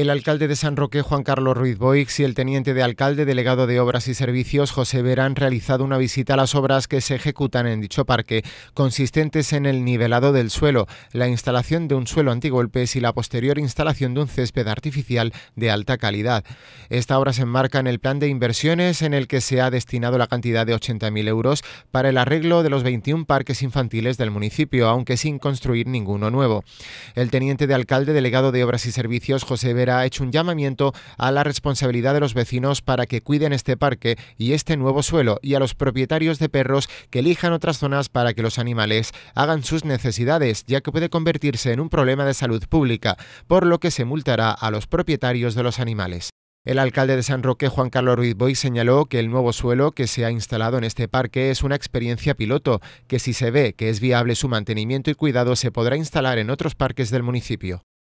el alcalde de San Roque, Juan Carlos Ruiz Boix, y el teniente de alcalde delegado de Obras y Servicios, José Vera, han realizado una visita a las obras que se ejecutan en dicho parque, consistentes en el nivelado del suelo, la instalación de un suelo antigolpes y la posterior instalación de un césped artificial de alta calidad. Esta obra se enmarca en el plan de inversiones en el que se ha destinado la cantidad de 80.000 euros para el arreglo de los 21 parques infantiles del municipio, aunque sin construir ninguno nuevo. El teniente de alcalde delegado de Obras y Servicios, José Vera, ha hecho un llamamiento a la responsabilidad de los vecinos para que cuiden este parque y este nuevo suelo y a los propietarios de perros que elijan otras zonas para que los animales hagan sus necesidades, ya que puede convertirse en un problema de salud pública, por lo que se multará a los propietarios de los animales. El alcalde de San Roque, Juan Carlos Ruiz Boy, señaló que el nuevo suelo que se ha instalado en este parque es una experiencia piloto, que si se ve que es viable su mantenimiento y cuidado se podrá instalar en otros parques del municipio.